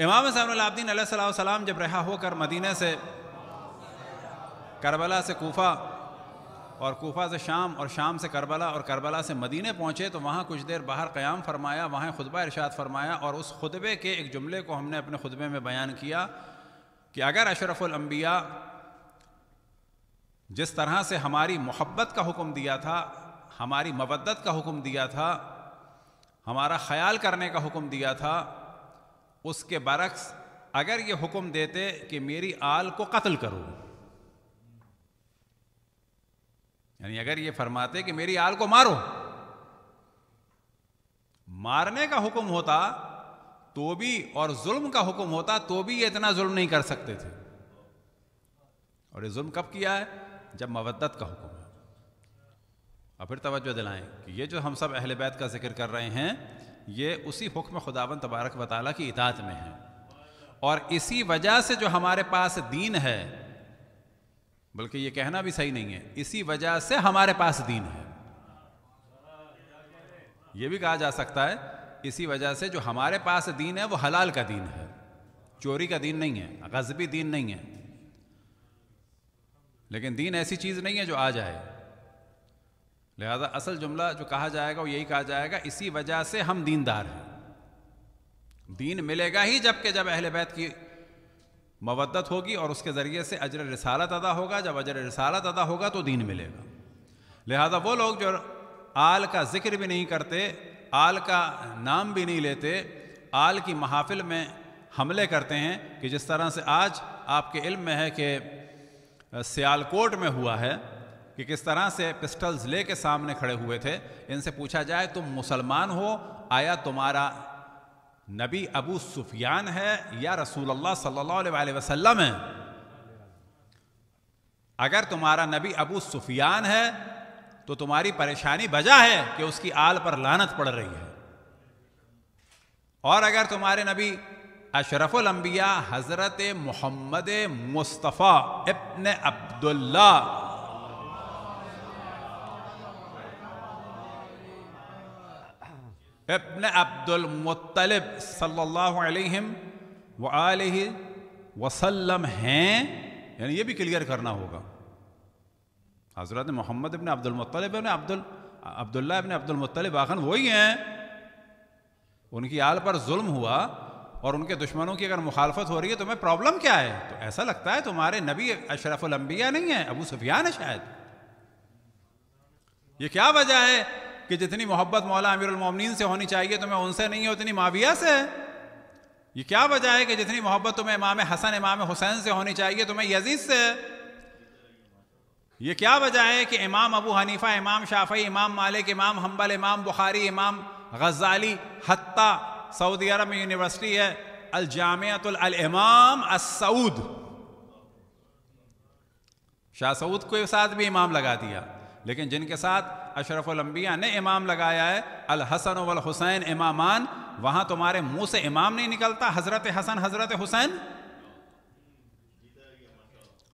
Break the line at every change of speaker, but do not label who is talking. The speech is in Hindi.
इमाम सामलाब्दीन सलाम जब रहा होकर मदीने से करबला से कोफा और कोफा से शाम और शाम से करबला और करबला से मदीने पहुँचे तो वहाँ कुछ देर बाहर क़याम फरमाया वहाँ खुतबा इरशाद फरमाया और उस खुतबे के एक जुमले को हमने अपने खुतबे में बयान किया कि अगर अशरफुल्बिया जिस तरह से हमारी मोहब्बत का हुक्म दिया था हमारी मवदत का हुक्म दिया था हमारा ख्याल करने का हुक्म दिया था उसके बरक्स अगर ये हुक्म देते कि मेरी आल को कत्ल करो यानी अगर ये फरमाते कि मेरी आल को मारो मारने का हुक्म होता तो भी और जुल्म का हुक्म होता तो भी ये इतना जुल्म नहीं कर सकते थे और ये जुल्म कब किया है जब मवदत का हुक्म है और फिर तवज्जो दिलाएं कि ये जो हम सब अहल बैत का जिक्र कर रहे हैं ये उसी हुक्म खुदावन तबारक वाली की इतात में है और इसी वजह से जो हमारे पास दीन है बल्कि ये कहना भी सही नहीं है इसी वजह से हमारे पास दीन है ये भी कहा जा सकता है इसी वजह से जो हमारे पास दीन है वो हलाल का दीन है चोरी का दीन नहीं है गजबी दीन नहीं है लेकिन दीन ऐसी चीज़ नहीं है जो आ जाए लिहाजा असल जुमला जो कहा जाएगा वो यही कहा जाएगा इसी वजह से हम दीनदार हैं दीन मिलेगा ही जबकि जब अहल बैत की मवदत होगी और उसके ज़रिए से अजर रसालत अदा होगा जब अजर रसालत अदा होगा तो दीन मिलेगा लिहाजा वो लोग जो आल का जिक्र भी नहीं करते आल का नाम भी नहीं लेते आल की महाफिल में हमले करते हैं कि जिस तरह से आज आपके इल्म में है कि सियालकोट में हुआ है कि किस तरह से पिस्टल्स ले के सामने खड़े हुए थे इनसे पूछा जाए तुम मुसलमान हो आया तुम्हारा नबी अबू सुफियान है या रसूल अल्लाह सल्लल्लाहु अलैहि वसल्लम है अगर तुम्हारा नबी अबू सुफियान है तो तुम्हारी परेशानी वजह है कि उसकी आल पर लानत पड़ रही है और अगर तुम्हारे नबी अशरफुल हज़रत मोहम्मद मुस्तफ़ा इब्न अब्दुल्ला इब्न अब्दुल मुत्तलिब सल्लल्लाहु अलैहि व आलिहि वसल्लम हैं यानी ये भी क्लियर करना होगा हजरत मोहम्मद इबन अब्दुल मुत्तलिब इबन अब्दुल अब्दुल्ला इबन अब्दुल मुत्तलिब आखन वही हैं उनकी आल पर जुल्म हुआ और उनके दुश्मनों की अगर मुखालफत हो रही है तुम्हें तो प्रॉब्लम क्या है तो ऐसा लगता है तुम्हारे नबी अशरफुलम्बिया नहीं है अबू सुफियान है शायद ये क्या वजह है कि जितनी मोहब्बत मौला अमीरमिन से होनी चाहिए तुम्हें उनसे नहीं हो उतनी माविया से है ये क्या वजह है कि जितनी मोहब्बत तुम्हें इमाम हसन इमाम हुसैन से होनी चाहिए तुम्हें यजीज से है ये क्या वजह है कि इमाम अबू हनीफा इमाम शाफी इमाम मालिक इमाम हम्बल इमाम बुखारी इमाम गजाली हत्ता सऊदी अरब में यूनिवर्सिटी है अल जामियातमाम सऊद शाह सऊद को साथ भी इमाम लगा दिया लेकिन जिनके साथ अशरफलम्बिया ने इमाम लगाया है अल हसन वल हुसैन इमामान वहाँ तुम्हारे मुंह से इमाम नहीं निकलता हज़रत हसन हज़रत हुसैन